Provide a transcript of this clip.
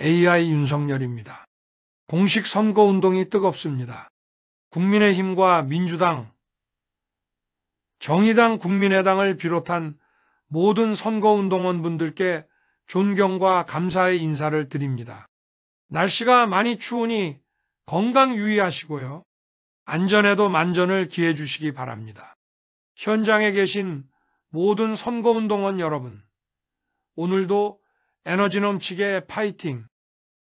AI 윤석열입니다. 공식 선거 운동이 뜨겁습니다. 국민의힘과 민주당, 정의당, 국민의당을 비롯한 모든 선거운동원 분들께 존경과 감사의 인사를 드립니다. 날씨가 많이 추우니 건강 유의하시고요. 안전에도 만전을 기해 주시기 바랍니다. 현장에 계신 모든 선거운동원 여러분, 오늘도 에너지 넘치게 파이팅!